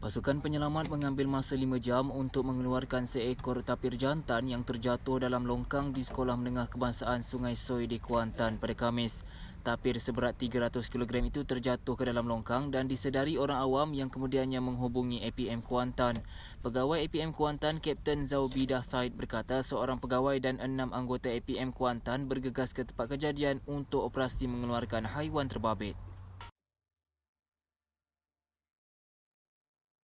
Pasukan penyelamat mengambil masa lima jam untuk mengeluarkan seekor tapir jantan yang terjatuh dalam longkang di Sekolah Menengah Kebangsaan Sungai Soi di Kuantan pada Khamis. Tapir seberat 300 kg itu terjatuh ke dalam longkang dan disedari orang awam yang kemudiannya menghubungi APM Kuantan. Pegawai APM Kuantan, Kapten Zaubidah Said berkata seorang pegawai dan enam anggota APM Kuantan bergegas ke tempat kejadian untuk operasi mengeluarkan haiwan terbabit.